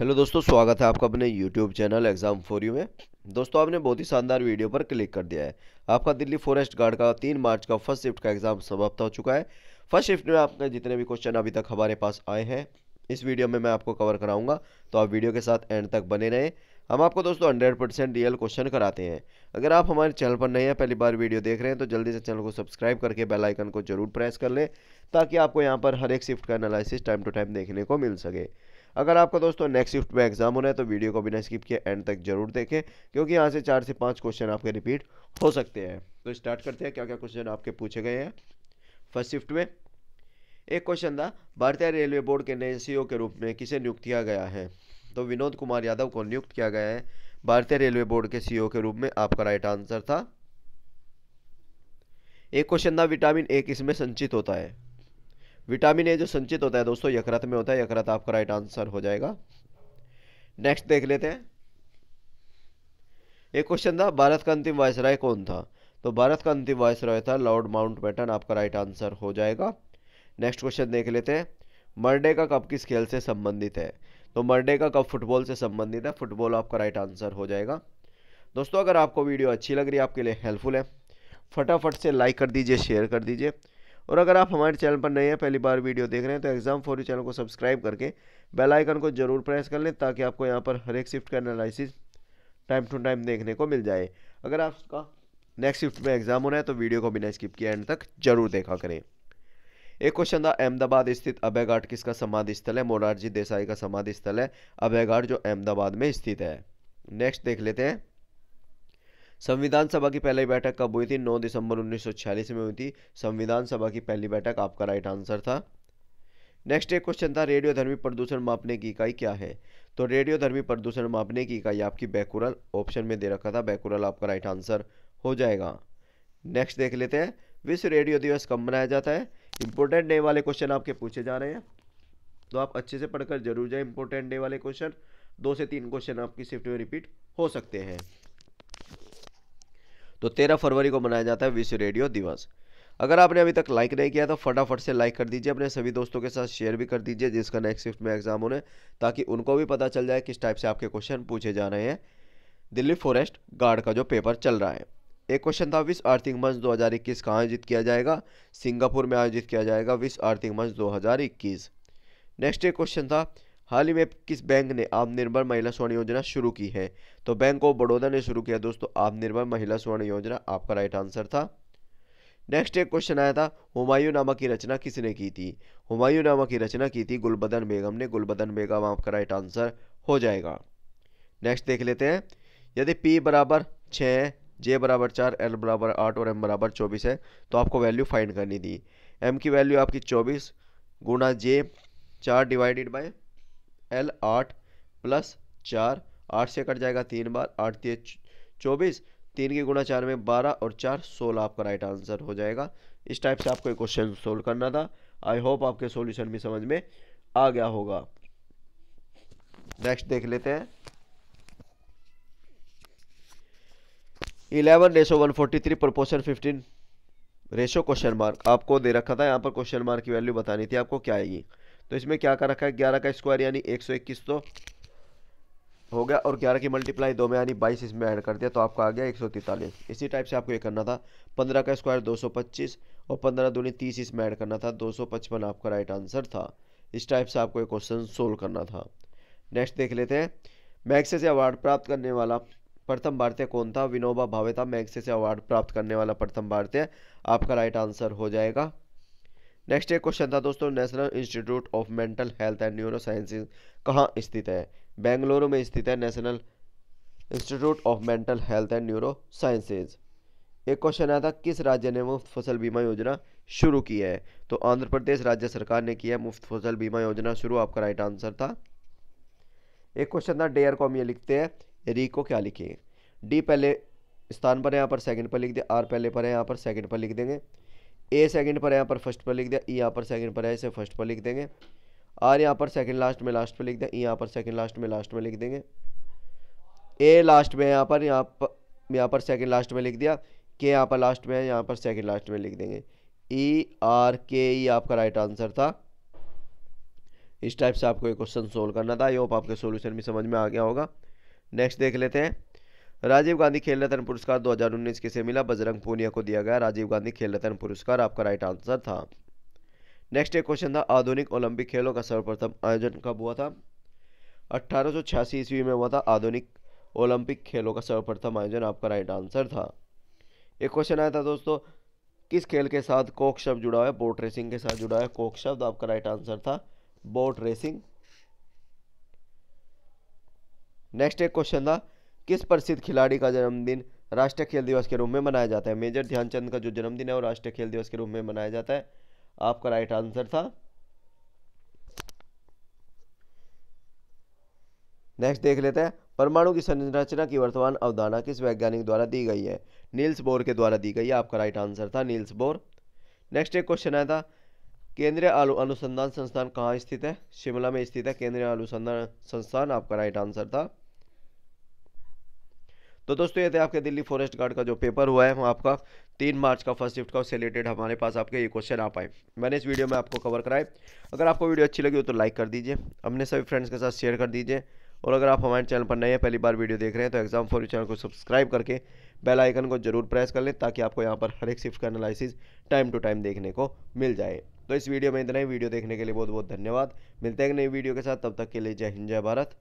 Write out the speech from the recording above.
hello दोस्तों स्वागत है आपका अपने YouTube channel exam for you में दोस्तों आपने बहुत ही शानदार वीडियो पर क्लिक कर दिया है आपका दिल्ली फॉरेस्ट गार्ड का तीन मार्च का फर्स्ट शिफ्ट का एग्जाम समाप्त हो चुका है फर्स्ट शिफ्ट में आपके जितने भी क्वेश्चन अभी तक हमारे पास आए हैं इस वीडियो में मैं आपको कवर कराऊंगा तो आप वीडियो के साथ एंड तक बने रहें हम आपको दोस्तों हंड्रेड परसेंट रियल क्वेश्चन कराते हैं अगर आप हमारे चैनल पर नए हैं पहली बार वीडियो देख रहे हैं तो जल्दी से चैनल को सब्सक्राइब करके बेल आइकन को जरूर प्रेस कर लें ताकि आपको यहाँ पर हर एक शिफ्ट का एनालिसिस टाइम टू टाइम देखने को मिल सके अगर आपका दोस्तों नेक्स्ट शिफ्ट में एग्जाम होना है तो वीडियो को बिना स्किप किए एंड तक जरूर देखें क्योंकि यहाँ से चार से पाँच क्वेश्चन आपके रिपीट हो सकते हैं तो स्टार्ट करते हैं क्या क्या क्वेश्चन आपके पूछे गए हैं फर्स्ट शिफ्ट में एक क्वेश्चन था भारतीय रेलवे बोर्ड के नए सी e के रूप में किसे नियुक्त किया गया है तो विनोद कुमार यादव को नियुक्त किया गया है भारतीय रेलवे बोर्ड के सीईओ e के रूप में आपका राइट आंसर था एक क्वेश्चन था विटामिन ए किसमें संचित होता है विटामिन ए जो संचित होता है दोस्तों यकृत में होता है यकृत आपका राइट आंसर हो जाएगा नेक्स्ट देख लेते हैं एक क्वेश्चन था भारत का अंतिम वायसराय कौन था तो भारत का अंतिम वायसराय था लॉर्ड माउंट बैटन आपका राइट आंसर हो जाएगा नेक्स्ट क्वेश्चन देख लेते हैं मर्डे का कप किस खेल से संबंधित है तो मर्डे का कप फुटबॉल से संबंधित है फुटबॉल आपका राइट आंसर हो जाएगा दोस्तों अगर आपको वीडियो अच्छी लग रही है आपके लिए हेल्पफुल है फटाफट से लाइक कर दीजिए शेयर कर दीजिए और अगर आप हमारे चैनल पर नए हैं पहली बार वीडियो देख रहे हैं तो एग्जाम फॉर चैनल को सब्सक्राइब करके बेल आइकन को जरूर प्रेस कर लें ताकि आपको यहाँ पर हर एक शिफ्ट का एनालिसिस टाइम टू टाइम देखने को मिल जाए अगर आपका नेक्स्ट शिफ्ट में एग्जाम होना है तो वीडियो को बिना स्किप किया एंड तक जरूर देखा करें एक क्वेश्चन था अहमदाबाद स्थित अभय घाट किसका समाधि स्थल है मोरारजी देसाई का समाधि स्थल है अभय घाट जो अहमदाबाद में स्थित है नेक्स्ट देख लेते हैं संविधान सभा की पहली बैठक कब हुई थी 9 दिसंबर 1946 में हुई थी संविधान सभा की पहली बैठक आपका राइट आंसर था नेक्स्ट एक क्वेश्चन था रेडियो धर्मी प्रदूषण मापने की इकाई क्या है तो रेडियो धर्मी प्रदूषण मापने की इकाई आपकी बैकुरल ऑप्शन में दे रखा था बैकुरल आपका राइट आंसर हो जाएगा नेक्स्ट देख लेते हैं विश्व रेडियो दिवस कब मनाया जाता है इंपोर्टेंट डे वाले क्वेश्चन आपके पूछे जा रहे हैं तो आप अच्छे से पढ़कर जरूर जाए इंपोर्टेंट डे वाले क्वेश्चन दो से तीन क्वेश्चन आपकी शिफ्ट में रिपीट हो सकते हैं तो तेरह फरवरी को मनाया जाता है विश्व रेडियो दिवस अगर आपने अभी तक लाइक नहीं किया तो फटाफट से लाइक कर दीजिए अपने सभी दोस्तों के साथ शेयर भी कर दीजिए जिसका नेक्स्ट शिफ्ट में एग्जाम होने ताकि उनको भी पता चल जाए किस टाइप से आपके क्वेश्चन पूछे जा रहे हैं दिल्ली फॉरेस्ट गार्ड का जो पेपर चल रहा है एक क्वेश्चन था विश्व आर्थिक मंच 2021 कहाँ आयोजित किया जाएगा सिंगापुर में आयोजित किया जाएगा विश्व आर्थिक मंच 2021 नेक्स्ट एक क्वेश्चन था हाल ही में किस बैंक ने आत्मनिर्भर महिला स्वर्ण योजना शुरू की है तो बैंक ऑफ बड़ौदा ने शुरू किया दोस्तों आत्मनिर्भर महिला स्वर्ण योजना आपका राइट आंसर था नेक्स्ट एक क्वेश्चन आया था हुमायूं नामा की रचना किसने की थी हुमायूं नामा की रचना की थी गुलबदन बेगम ने गुलबदन बेगम आपका राइट आंसर हो जाएगा नेक्स्ट देख लेते हैं यदि पी बराबर छः जे बराबर चार एल बराबर आठ और एम बराबर चौबीस है तो आपको वैल्यू फाइंड करनी थी एम की वैल्यू आपकी चौबीस गुणा जे चार डिवाइडेड बाई एल आठ प्लस चार आठ से कट जाएगा तीन बार आठ तीन चौबीस तीन के गुणा चार में बारह और चार सोलह आपका राइट आंसर हो जाएगा इस टाइप से आपको एक क्वेश्चन सोल्व करना था आई होप आपके सॉल्यूशन भी समझ में आ गया होगा नेक्स्ट देख लेते हैं eleven ratio one forty three proportion fifteen ratio question mark आपको दे रखा था यहाँ पर क्वेश्चन मार्क की वैल्यू बतानी थी आपको क्या आएगी तो इसमें क्या कर रखा है ग्यारह का स्क्वायर यानी एक सौ इक्कीस तो हो गया और ग्यारह की मल्टीप्लाई दो में यानी बाईस इसमें ऐड कर दिया तो आपका आ गया एक सौ तैंतालीस इसी टाइप से आपको ये करना था पंद्रह का स्क्वायर दो सौ पच्चीस और पंद्रह दूनी तीस इसमें ऐड करना था दो सौ पचपन आपका राइट आंसर था इस टाइप से आपको ये क्वेश्चन सोल्व करना था नेक्स्ट देख लेते हैं से अवार्ड प्राप्त करने वाला प्रथम भारतीय कौन था विनोबा भावे था से अवार्ड प्राप्त करने वाला प्रथम भारतीय आपका राइट आंसर हो जाएगा नेक्स्ट एक क्वेश्चन था दोस्तों national institute of mental health and neuro sciences कहाँ स्थित है बेंगलुरु में स्थित है national institute of mental health and neuro sciences एक क्वेश्चन आया था किस राज्य ने मुफ्त फसल बीमा योजना शुरू की है तो आंध्र प्रदेश राज्य सरकार ने किया मुफ्त फसल बीमा योजना शुरू आपका राइट आंसर था एक क्वेश्चन था डेयर को हम ये लिखते हैं री को क्या लिखें डी पहले स्थान पर यहाँ पर सेकंड पर लिख दें आर पहले पर है यहाँ पर सेकंड पर लिख देंगे ए सेकंड पर यहाँ पर फर्स्ट पर लिख दिया ई e यहाँ पर सेकंड पर है इसे फर्स्ट पर लिख देंगे आर यहाँ पर सेकंड लास्ट में लास्ट पर लिख दिया ई e यहाँ पर सेकंड लास्ट में लास्ट में लिख देंगे ए लास्ट में यहाँ पर यहाँ पर यहाँ पर सेकंड लास्ट में लिख दिया के यहाँ पर लास्ट में है यहाँ पर सेकेंड लास्ट में लिख देंगे ई आर के ई आपका राइट आंसर था इस टाइप से आपको एक क्वेश्चन सोल्व करना था ये होप आपके सोल्यूशन भी समझ में आ गया होगा नेक्स्ट देख लेते हैं राजीव गांधी खेल रत्न पुरस्कार 2019 किसे मिला बजरंग पूनिया को दिया गया राजीव गांधी खेल रत्न पुरस्कार आपका राइट आंसर था नेक्स्ट एक क्वेश्चन था आधुनिक ओलंपिक खेलों का सर्वप्रथम आयोजन कब हुआ था अट्ठारह ईस्वी में हुआ था आधुनिक ओलंपिक खेलों का सर्वप्रथम आयोजन आपका राइट आंसर था एक क्वेश्चन आया था दोस्तों किस खेल के साथ कोक शब्द जुड़ा हुआ है बोट रेसिंग के साथ जुड़ा हुआ है कोक शब्द आपका राइट आंसर था बोट रेसिंग नेक्स्ट एक क्वेश्चन था किस प्रसिद्ध खिलाड़ी का जन्मदिन राष्ट्रीय खेल दिवस के रूप में मनाया जाता है मेजर ध्यानचंद का जो जन्मदिन है वो राष्ट्रीय खेल दिवस के रूप में मनाया जाता है आपका राइट आंसर था नेक्स्ट देख लेते हैं परमाणु की संरचना की वर्तमान अवधारणा किस वैज्ञानिक द्वारा दी गई है नील्स बोर के द्वारा दी गई है आपका राइट आंसर था नील्स बोर नेक्स्ट एक क्वेश्चन आया था केंद्रीय आलू अनुसंधान संस्थान कहाँ स्थित है शिमला में स्थित है केंद्रीय अनुसंधान संस्थान आपका राइट आंसर था तो दोस्तों ये थे आपके दिल्ली फॉरेस्ट गार्ड का जो पेपर हुआ है वो आपका तीन मार्च का फर्स्ट शिफ्ट का उससे रिलेटेड हमारे पास आपके ये क्वेश्चन आ पाए मैंने इस वीडियो में आपको कवर कराए अगर आपको वीडियो अच्छी लगी हो तो लाइक कर दीजिए अपने सभी फ्रेंड्स के साथ शेयर कर दीजिए और अगर आप हमारे चैनल पर नए हैं पहली बार वीडियो देख रहे हैं तो एग्जाम फॉर चैनल को सब्सक्राइब करके बेल आइकन को जरूर प्रेस कर लें ताकि आपको यहाँ पर हर एक शिफ्ट का एनालिसिस टाइम टू टाइम देखने को मिल जाए तो इस वीडियो में इतना ही वीडियो देखने के लिए बहुत बहुत धन्यवाद मिलते हैं नई वीडियो के साथ तब तक के लिए जय हिंद जय भारत